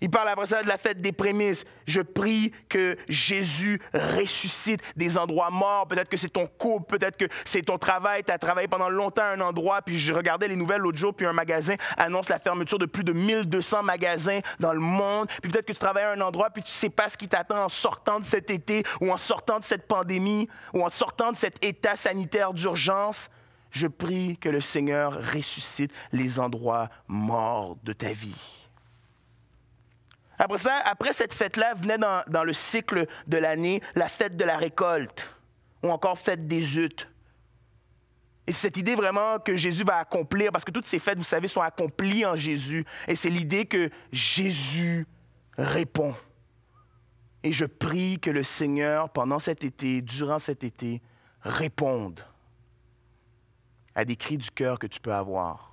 Il parle après ça de la fête des prémices. Je prie que Jésus ressuscite des endroits morts. Peut-être que c'est ton couple, peut-être que c'est ton travail. Tu as travaillé pendant longtemps à un endroit, puis je regardais les nouvelles l'autre jour, puis un magasin annonce la fermeture de plus de 1200 magasins dans le monde. Puis peut-être que tu travailles à un endroit, puis tu ne sais pas ce qui t'attend en sortant de cet été, ou en sortant de cette pandémie, ou en sortant de cet état sanitaire d'urgence. Je prie que le Seigneur ressuscite les endroits morts de ta vie. Après ça, après cette fête-là, venait dans, le cycle de l'année la fête de la récolte ou encore fête des huttes. Et c'est cette idée vraiment que Jésus va accomplir, parce que toutes ces fêtes, vous savez, sont accomplies en Jésus. Et c'est l'idée que Jésus répond. Et je prie que le Seigneur, pendant cet été, durant cet été, réponde à des cris du cœur que tu peux avoir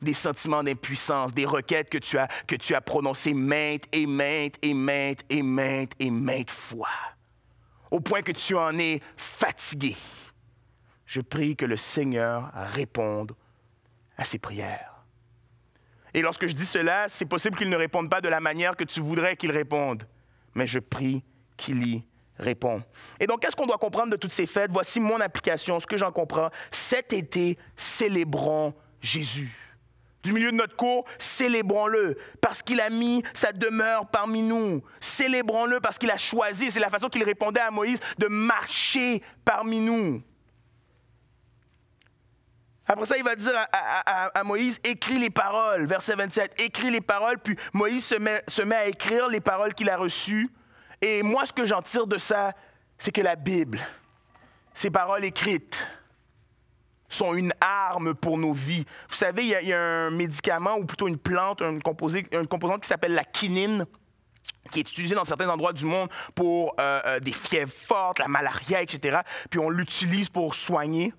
des, sentiments d'impuissance, des requêtes que tu, as, que tu as prononcées maintes et maintes et maintes et maintes et maintes fois, au point que tu en es fatigué. Je prie que le Seigneur réponde à ces prières. Et lorsque je dis cela, c'est possible qu'il ne réponde pas de la manière que tu voudrais qu'il réponde, mais je prie qu'il y répond. Et donc, qu'est-ce qu'on doit comprendre de toutes ces fêtes? Voici mon application, ce que j'en comprends. Cet été, célébrons Jésus du milieu de notre cours, célébrons-le parce qu'il a mis sa demeure parmi nous. Célébrons-le parce qu'il a choisi, c'est la façon qu'il répondait à Moïse, de marcher parmi nous. Après ça, il va dire à, Moïse, écris les paroles, verset 27, écris les paroles, puis Moïse se met, se met à écrire les paroles qu'il a reçues. Et moi, ce que j'en tire de ça, c'est que la Bible, ces paroles écrites, sont une arme pour nos vies. Vous savez, il y, a, un médicament, ou plutôt une plante, une, composé, composante qui s'appelle la quinine qui est utilisée dans certains endroits du monde pour euh, euh, des fièvres fortes, la malaria, etc. Puis on l'utilise pour soigner.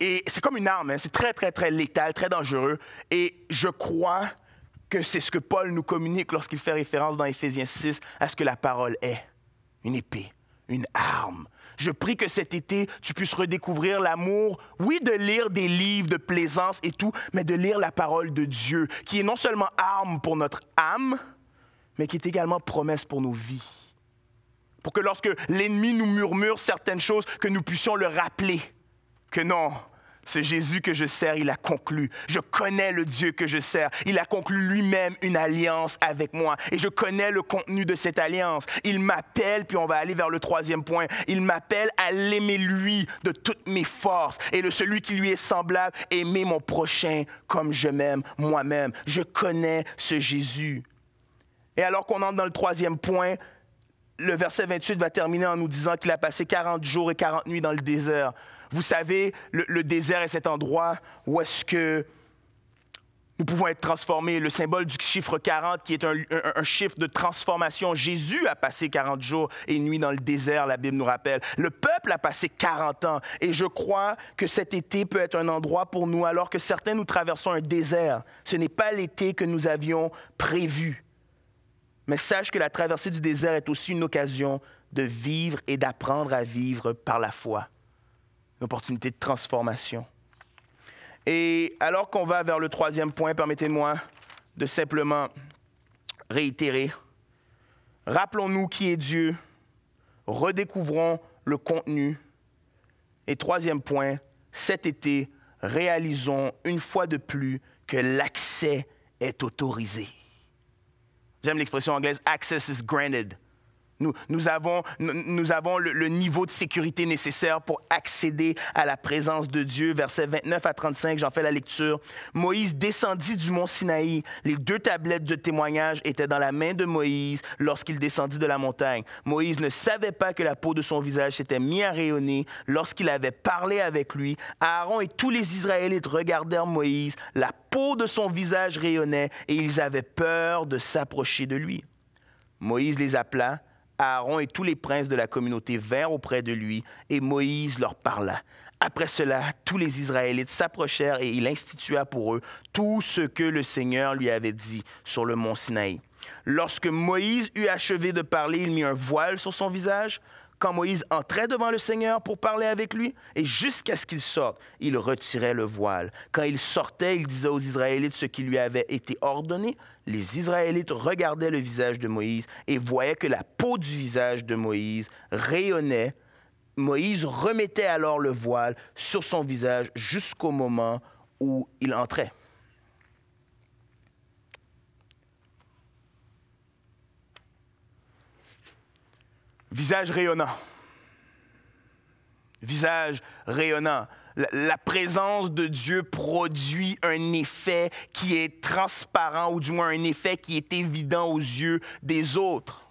Et c'est comme une arme, hein. c'est très, très, très létal, très dangereux. Et je crois que c'est ce que Paul nous communique lorsqu'il fait référence dans Éphésiens 6 à ce que la parole est. Une épée, une arme je prie que cet été, tu puisses redécouvrir l'amour, oui, de lire des livres de plaisance et tout, mais de lire la parole de Dieu, qui est non seulement arme pour notre âme, mais qui est également promesse pour nos vies. Pour que lorsque l'ennemi nous murmure certaines choses, que nous puissions le rappeler que non, ce Jésus que je sers, il a conclu. Je connais le Dieu que je sers. Il a conclu lui-même une alliance avec moi. Et je connais le contenu de cette alliance. Il m'appelle, puis on va aller vers le troisième point. Il m'appelle à l'aimer lui de toutes mes forces. Et le celui qui lui est semblable, aimer mon prochain comme je m'aime moi-même. Je connais ce Jésus. Et alors qu'on entre dans le troisième point, le verset 28 va terminer en nous disant qu'il a passé 40 jours et 40 nuits dans le désert. Vous savez, le, désert est cet endroit où est-ce que nous pouvons être transformés. Le symbole du chiffre 40, qui est un, un, chiffre de transformation. Jésus a passé 40 jours et nuits dans le désert, la Bible nous rappelle. Le peuple a passé 40 ans. Et je crois que cet été peut être un endroit pour nous, alors que certains nous traversons un désert. Ce n'est pas l'été que nous avions prévu. Mais sache que la traversée du désert est aussi une occasion de vivre et d'apprendre à vivre par la foi une opportunité de transformation. Et alors qu'on va vers le troisième point, permettez-moi de simplement réitérer. Rappelons-nous qui est Dieu, redécouvrons le contenu. Et troisième point, cet été, réalisons une fois de plus que l'accès est autorisé. J'aime l'expression anglaise, access is granted. Nous, avons, le, le, niveau de sécurité nécessaire pour accéder à la présence de Dieu. Versets 29 à 35, j'en fais la lecture. Moïse descendit du mont Sinaï. Les deux tablettes de témoignage étaient dans la main de Moïse lorsqu'il descendit de la montagne. Moïse ne savait pas que la peau de son visage s'était mise à rayonner lorsqu'il avait parlé avec lui. Aaron et tous les Israélites regardèrent Moïse. La peau de son visage rayonnait et ils avaient peur de s'approcher de lui. Moïse les appela Aaron et tous les princes de la communauté vinrent auprès de lui, et Moïse leur parla. Après cela, tous les Israélites s'approchèrent et il institua pour eux tout ce que le Seigneur lui avait dit sur le mont Sinaï. Lorsque Moïse eut achevé de parler, il mit un voile sur son visage, quand Moïse entrait devant le Seigneur pour parler avec lui, et jusqu'à ce qu'il sorte, il retirait le voile. Quand il sortait, il disait aux Israélites ce qui lui avait été ordonné. Les Israélites regardaient le visage de Moïse et voyaient que la peau du visage de Moïse rayonnait. Moïse remettait alors le voile sur son visage jusqu'au moment où il entrait. Visage rayonnant. Visage rayonnant. La, présence de Dieu produit un effet qui est transparent, ou du moins un effet qui est évident aux yeux des autres.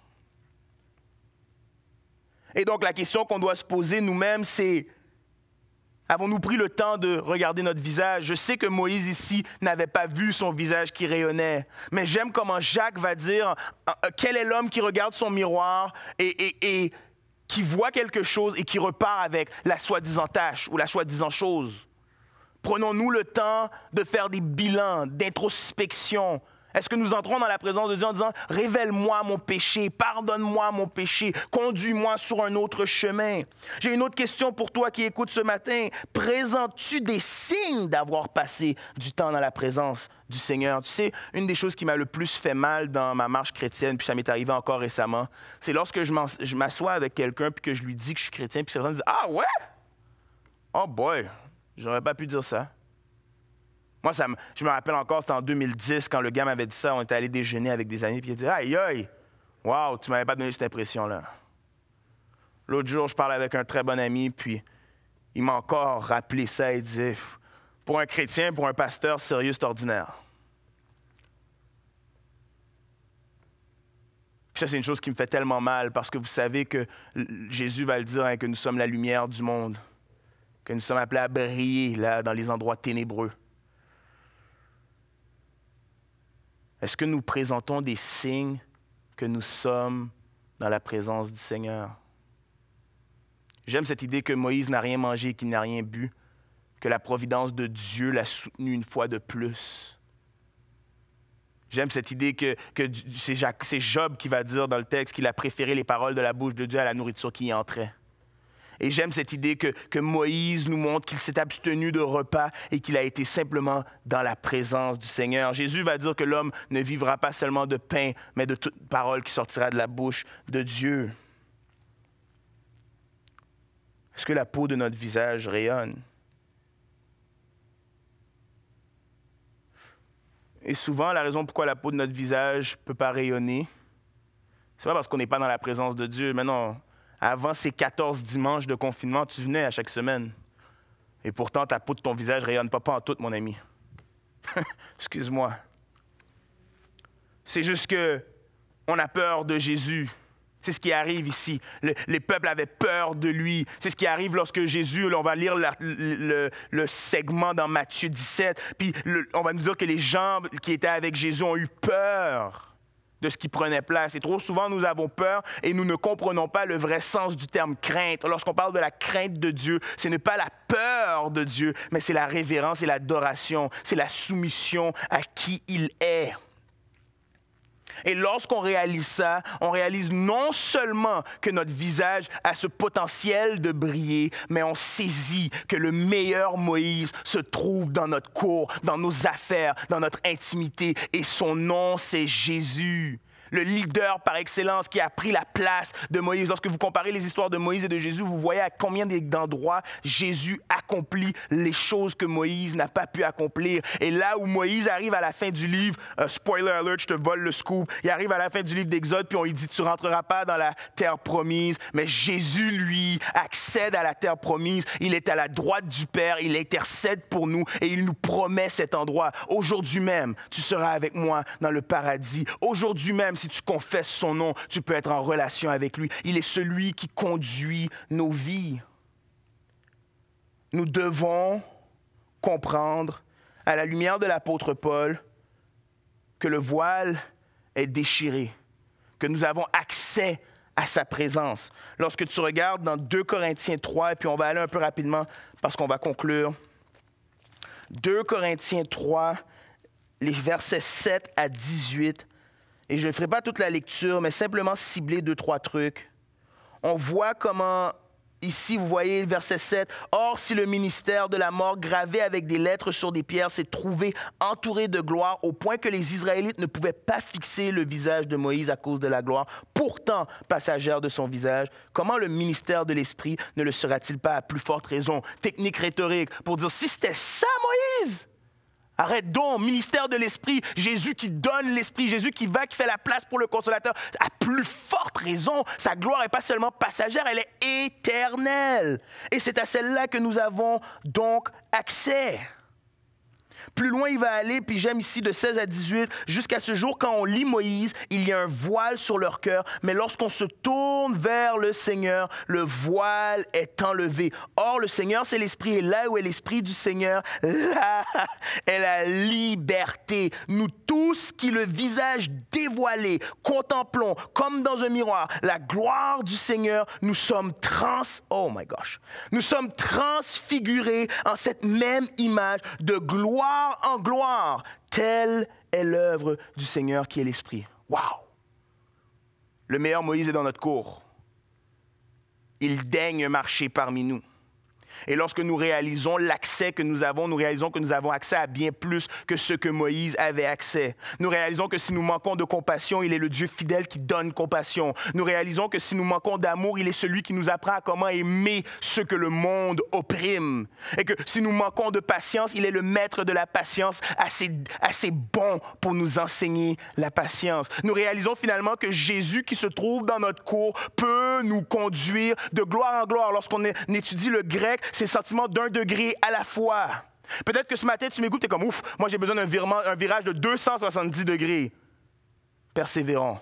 Et donc la question qu'on doit se poser nous-mêmes, c'est Avons-nous pris le temps de regarder notre visage? Je sais que Moïse ici n'avait pas vu son visage qui rayonnait, mais j'aime comment Jacques va dire euh, euh, quel est l'homme qui regarde son miroir et, qui voit quelque chose et qui repart avec la soi-disant tâche ou la soi-disant chose. Prenons-nous le temps de faire des bilans, d'introspection, est-ce que nous entrons dans la présence de Dieu en disant, révèle-moi mon péché, pardonne-moi mon péché, conduis-moi sur un autre chemin? J'ai une autre question pour toi qui écoute ce matin. Présentes-tu des signes d'avoir passé du temps dans la présence du Seigneur? Tu sais, une des choses qui m'a le plus fait mal dans ma marche chrétienne, puis ça m'est arrivé encore récemment, c'est lorsque je m'assois avec quelqu'un puis que je lui dis que je suis chrétien, puis certains disent ah ouais? Oh boy, j'aurais pas pu dire ça. Moi, je me rappelle encore, c'était en 2010, quand le gars m'avait dit ça, on était allé déjeuner avec des amis, puis il a dit Aïe, aïe, waouh, tu m'avais pas donné cette impression-là. L'autre jour, je parlais avec un très bon ami, puis il m'a encore rappelé ça il dit Pour un chrétien, pour un pasteur, sérieux, c'est ordinaire. Puis ça, c'est une chose qui me fait tellement mal, parce que vous savez que Jésus va le dire hein, que nous sommes la lumière du monde, que nous sommes appelés à briller là, dans les endroits ténébreux. Est-ce que nous présentons des signes que nous sommes dans la présence du Seigneur? J'aime cette idée que Moïse n'a rien mangé et qu'il n'a rien bu, que la providence de Dieu l'a soutenu une fois de plus. J'aime cette idée que, que c'est Job qui va dire dans le texte qu'il a préféré les paroles de la bouche de Dieu à la nourriture qui y entrait. Et j'aime cette idée que, Moïse nous montre qu'il s'est abstenu de repas et qu'il a été simplement dans la présence du Seigneur. Jésus va dire que l'homme ne vivra pas seulement de pain, mais de toute parole qui sortira de la bouche de Dieu. Est-ce que la peau de notre visage rayonne? Et souvent, la raison pourquoi la peau de notre visage ne peut pas rayonner, n'est pas parce qu'on n'est pas dans la présence de Dieu, mais non, avant ces 14 dimanches de confinement, tu venais à chaque semaine. Et pourtant, ta peau de ton visage rayonne pas, pas en tout, mon ami. <laughs> Excuse-moi. C'est juste que on a peur de Jésus. C'est ce qui arrive ici. les peuples avaient peur de lui. C'est ce qui arrive lorsque Jésus, on va lire le, segment dans Matthieu 17, puis on va nous dire que les gens qui étaient avec Jésus ont eu peur de ce qui prenait place. Et trop souvent, nous avons peur et nous ne comprenons pas le vrai sens du terme crainte. Lorsqu'on parle de la crainte de Dieu, ce n'est pas la peur de Dieu, mais c'est la révérence et l'adoration, c'est la soumission à qui il est. Et lorsqu'on réalise ça, on réalise non seulement que notre visage a ce potentiel de briller, mais on saisit que le meilleur Moïse se trouve dans notre cours, dans nos affaires, dans notre intimité, et son nom, c'est Jésus le leader par excellence qui a pris la place de Moïse. Lorsque vous comparez les histoires de Moïse et de Jésus, vous voyez à combien d'endroits Jésus accomplit les choses que Moïse n'a pas pu accomplir. Et là où Moïse arrive à la fin du livre, euh, spoiler alert, je te vole le scoop, il arrive à la fin du livre d'Exode, puis on lui dit, tu rentreras pas dans la terre promise. Mais Jésus, lui, accède à la terre promise. Il est à la droite du Père, il intercède pour nous et il nous promet cet endroit. Aujourd'hui même, tu seras avec moi dans le paradis. Aujourd'hui même, si tu confesses son nom, tu peux être en relation avec lui. Il est celui qui conduit nos vies. Nous devons comprendre, à la lumière de l'apôtre Paul, que le voile est déchiré, que nous avons accès à sa présence. Lorsque tu regardes dans 2 Corinthiens 3, et puis on va aller un peu rapidement parce qu'on va conclure. 2 Corinthiens 3, les versets 7 à 18, et je ne ferai pas toute la lecture, mais simplement cibler deux, trois trucs. On voit comment, ici, vous voyez le verset 7, Or, si le ministère de la mort gravé avec des lettres sur des pierres s'est trouvé entouré de gloire au point que les Israélites ne pouvaient pas fixer le visage de Moïse à cause de la gloire, pourtant passagère de son visage, comment le ministère de l'Esprit ne le sera-t-il pas à plus forte raison? Technique rhétorique pour dire, si c'était ça, Moïse, Arrête donc, ministère de l'Esprit, Jésus qui donne l'Esprit, Jésus qui va, qui fait la place pour le consolateur. À plus forte raison, sa gloire n'est pas seulement passagère, elle est éternelle. Et c'est à celle-là que nous avons donc accès. Plus loin il va aller, puis j'aime ici de 16 à 18, jusqu'à ce jour quand on lit Moïse, il y a un voile sur leur cœur, mais lorsqu'on se tourne vers le Seigneur, le voile est enlevé. Or, le Seigneur, c'est l'Esprit, et là où est l'Esprit du Seigneur, là <laughs> est la liberté. Nous tous qui le visage dévoilé contemplons comme dans un miroir la gloire du Seigneur, nous sommes trans... Oh my gosh. Nous sommes transfigurés en cette même image de gloire en gloire. Telle est l'œuvre du Seigneur qui est l'Esprit. Waouh! Le meilleur Moïse est dans notre cour. Il daigne marcher parmi nous. Et lorsque nous réalisons l'accès que nous avons, nous réalisons que nous avons accès à bien plus que ce que Moïse avait accès. Nous réalisons que si nous manquons de compassion, il est le Dieu fidèle qui donne compassion. Nous réalisons que si nous manquons d'amour, il est celui qui nous apprend à comment aimer ce que le monde opprime. Et que si nous manquons de patience, il est le maître de la patience assez, assez bon pour nous enseigner la patience. Nous réalisons finalement que Jésus qui se trouve dans notre cours peut nous conduire de gloire en gloire. Lorsqu'on étudie le grec, ces sentiments d'un degré à la fois. Peut-être que ce matin, tu m'écoutes, tu es comme ouf, moi j'ai besoin d'un un virage de 270 degrés. Persévérons.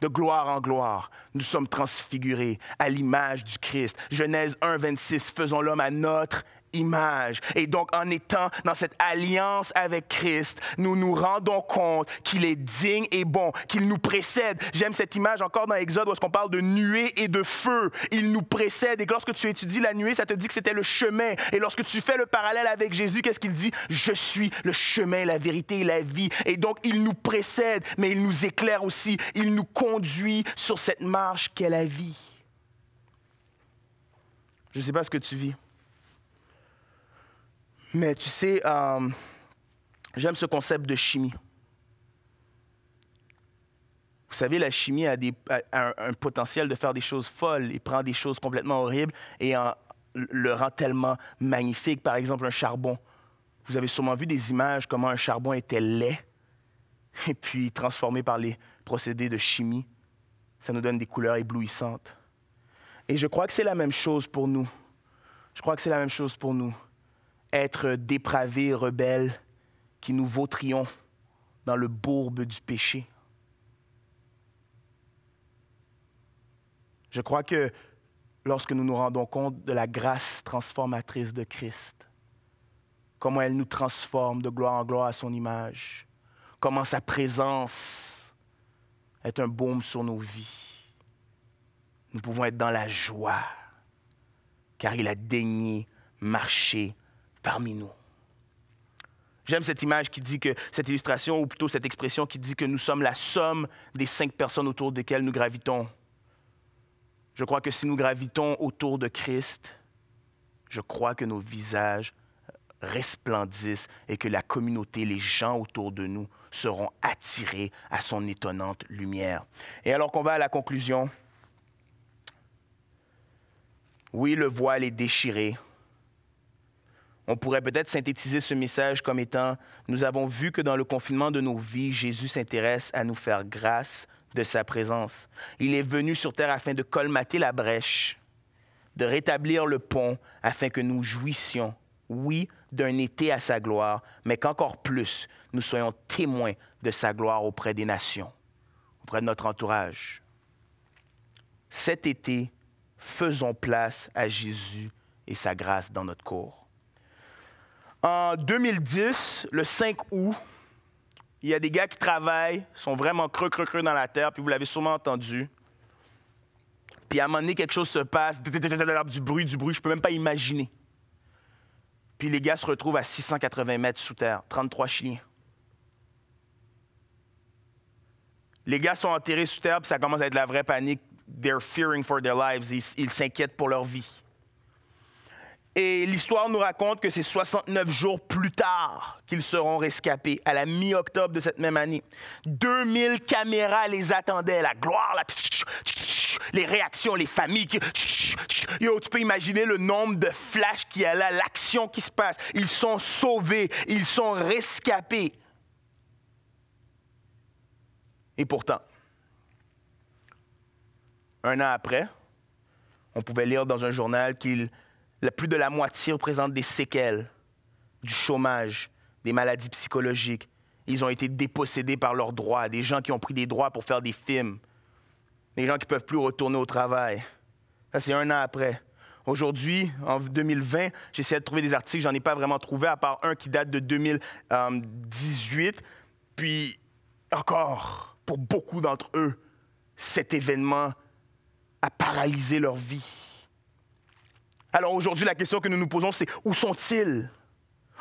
De gloire en gloire, nous sommes transfigurés à l'image du Christ. Genèse 1, 26, faisons l'homme à notre image. Et donc, en étant dans cette alliance avec Christ, nous nous rendons compte qu'il est digne et bon, qu'il nous précède. J'aime cette image encore dans Exode où est-ce qu'on parle de nuée et de feu. Il nous précède. Et lorsque tu étudies la nuée, ça te dit que c'était le chemin. Et lorsque tu fais le parallèle avec Jésus, qu'est-ce qu'il dit? Je suis le chemin, la vérité et la vie. Et donc, il nous précède, mais il nous éclaire aussi. Il nous conduit sur cette marche qu'est la vie. Je ne sais pas ce que tu vis. Mais tu sais, euh, j'aime ce concept de chimie. Vous savez, la chimie a, un, potentiel de faire des choses folles. et prend des choses complètement horribles et le rend tellement magnifique. Par exemple, un charbon. Vous avez sûrement vu des images comment un charbon était laid <laughs> et puis transformé par les procédés de chimie. Ça nous donne des couleurs éblouissantes. Et je crois que c'est la même chose pour nous. Je crois que c'est la même chose pour nous être dépravés, rebelles, qui nous vautrions dans le bourbe du péché. Je crois que lorsque nous nous rendons compte de la grâce transformatrice de Christ, comment elle nous transforme de gloire en gloire à son image, comment sa présence est un baume sur nos vies, nous pouvons être dans la joie, car il a daigné marcher parmi nous. J'aime cette image qui dit que, cette illustration, ou plutôt cette expression qui dit que nous sommes la somme des cinq personnes autour desquelles nous gravitons. Je crois que si nous gravitons autour de Christ, je crois que nos visages resplendissent et que la communauté, les gens autour de nous seront attirés à son étonnante lumière. Et alors qu'on va à la conclusion, oui, le voile est déchiré, on pourrait peut-être synthétiser ce message comme étant, nous avons vu que dans le confinement de nos vies, Jésus s'intéresse à nous faire grâce de sa présence. Il est venu sur terre afin de colmater la brèche, de rétablir le pont afin que nous jouissions, oui, d'un été à sa gloire, mais qu'encore plus, nous soyons témoins de sa gloire auprès des nations, auprès de notre entourage. Cet été, faisons place à Jésus et sa grâce dans notre corps. En 2010, le 5 août, il y a des gars qui travaillent, sont vraiment creux, creux, creux dans la terre, puis vous l'avez sûrement entendu. Puis à un moment donné, quelque chose se passe, <laughs> du bruit, du bruit, je ne peux même pas imaginer. Puis les gars se retrouvent à 680 mètres sous terre, 33 chiens. Les gars sont enterrés sous terre, puis ça commence à être la vraie panique. They're fearing for their lives. Ils s'inquiètent pour leur vie. Et l'histoire nous raconte que c'est 69 jours plus tard qu'ils seront rescapés, à la mi-octobre de cette même année. 2000 caméras les attendaient, la gloire, la... les réactions, les familles. Oh, tu peux imaginer le nombre de flashs qui y a là, l'action qui se passe. Ils sont sauvés, ils sont rescapés. Et pourtant, un an après, on pouvait lire dans un journal qu'ils plus de la moitié représente des séquelles, du chômage, des maladies psychologiques. Ils ont été dépossédés par leurs droits, des gens qui ont pris des droits pour faire des films, des gens qui ne peuvent plus retourner au travail. Ça, c'est un an après. Aujourd'hui, en 2020, j'essaie de trouver des articles, j'en ai pas vraiment trouvé, à part un qui date de 2018. Puis encore, pour beaucoup d'entre eux, cet événement a paralysé leur vie. Alors aujourd'hui, la question que nous nous posons, c'est où sont-ils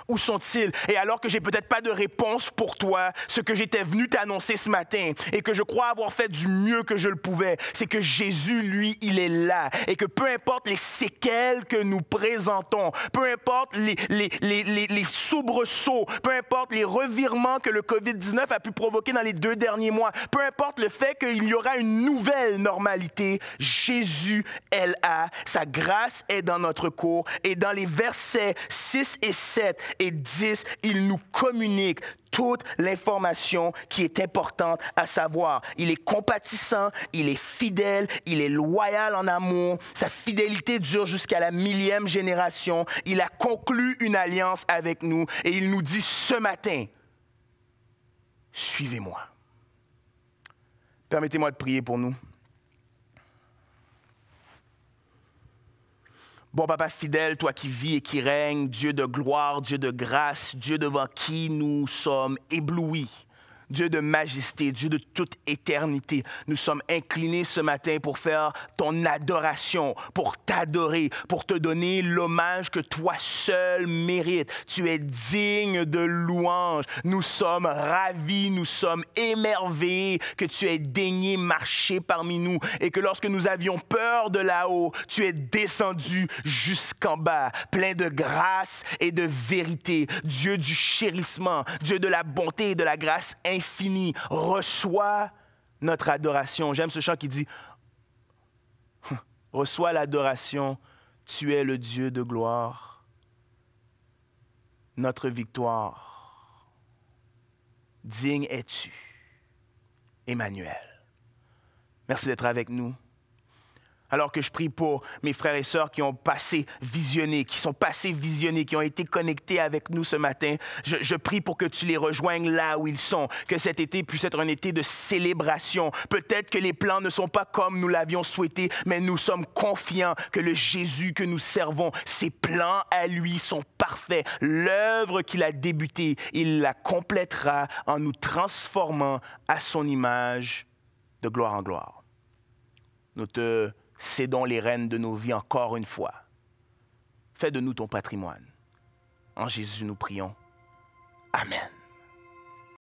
où sont-ils? Et alors que j'ai peut-être pas de réponse pour toi, ce que j'étais venu t'annoncer ce matin et que je crois avoir fait du mieux que je le pouvais, c'est que Jésus, lui, il est là et que peu importe les séquelles que nous présentons, peu importe les, les, les, les soubresauts, peu importe les revirements que le COVID-19 a pu provoquer dans les deux derniers mois, peu importe le fait qu'il y aura une nouvelle normalité, Jésus elle a, sa grâce est dans notre cours et dans les versets 6 et 7, et 10, il nous communique toute l'information qui est importante à savoir. Il est compatissant, il est fidèle, il est loyal en amour. Sa fidélité dure jusqu'à la millième génération. Il a conclu une alliance avec nous et il nous dit ce matin, suivez-moi. Permettez-moi de prier pour nous. Bon papa fidèle, toi qui vis et qui règnes, Dieu de gloire, Dieu de grâce, Dieu devant qui nous sommes éblouis. Dieu de majesté, Dieu de toute éternité. Nous sommes inclinés ce matin pour faire ton adoration, pour t'adorer, pour te donner l'hommage que toi seul mérites. Tu es digne de louange. Nous sommes ravis, nous sommes émerveillés que tu aies daigné marcher parmi nous et que lorsque nous avions peur de là-haut, tu es descendu jusqu'en bas, plein de grâce et de vérité. Dieu du chérissement, Dieu de la bonté et de la grâce fini Reçois notre adoration. J'aime ce chant qui dit, <laughs> reçois l'adoration, tu es le Dieu de gloire, notre victoire. Digne es-tu, Emmanuel. Merci d'être avec nous alors que je prie pour mes frères et sœurs qui ont passé visionnés, qui sont passés visionnés, qui ont été connectés avec nous ce matin. Je, prie pour que tu les rejoignes là où ils sont, que cet été puisse être un été de célébration. Peut-être que les plans ne sont pas comme nous l'avions souhaité, mais nous sommes confiants que le Jésus que nous servons, ses plans à lui sont parfaits. L'œuvre qu'il a débutée, il la complétera en nous transformant à son image de gloire en gloire. Notre Cédons les rênes de nos vies encore une fois. Fais de nous ton patrimoine. En Jésus, nous prions. Amen.